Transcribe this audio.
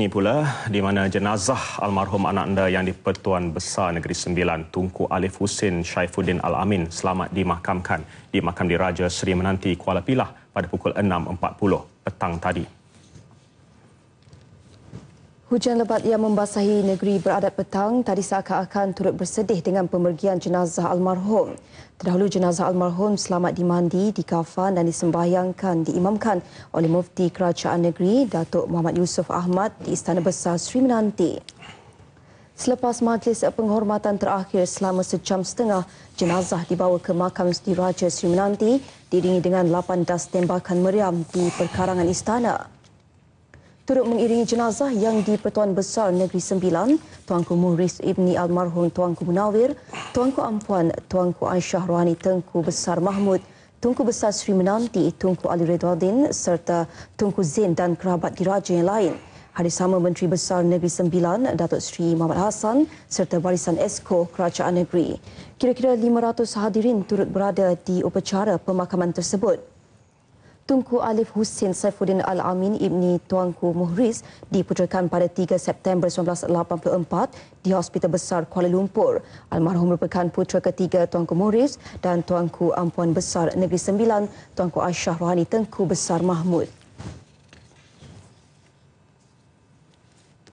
Ini pula di mana jenazah almarhum anak anda yang di Pertuan Besar Negeri Sembilan, Tunku Alif Husin Syaifuddin Al-Amin selamat dimakamkan di Makam Diraja Seri Menanti Kuala Pilah pada pukul 6.40 petang tadi. Hujan lebat yang membasahi negeri beradat petang tadi seakan-akan turut bersedih dengan pemergian jenazah almarhum. Terdahulu jenazah almarhum selamat dimandi, dikafan dan disembahyangkan, diimamkan oleh Mufti Kerajaan Negeri Datuk Muhammad Yusof Ahmad di Istana Besar Sri Menanti. Selepas majlis penghormatan terakhir selama sejam setengah, jenazah dibawa ke makam Diraja Sri Menanti diiringi dengan lapan das tembakan meriam di perkarangan istana turut mengiringi jenazah yang di Pertuan Besar Negeri Sembilan, Tuanku Muhriz Ibni Almarhum Tuanku Munawir, Tuanku Ampuan, Tuanku Aisyah Rohani Tengku Besar Mahmud, Tunku Besar Sri Menanti, Tunku Ali Redwaldin serta Tunku Zain dan kerabat diraja yang lain. Hari sama Menteri Besar Negeri Sembilan, Datuk Sri Muhammad Hassan serta barisan Esko Kerajaan Negeri. Kira-kira 500 hadirin turut berada di upacara pemakaman tersebut. Tunku Alif Hussein Saifuddin Al-Amin ibni Tuanku Muhriz diputerkan pada 3 September 1984 di Hospital Besar Kuala Lumpur. Almarhum merupakan putera ketiga Tuanku Muhriz dan Tuanku Ampuan Besar Negeri Sembilan, Tuanku Aisyah Rohani Tengku Besar Mahmud.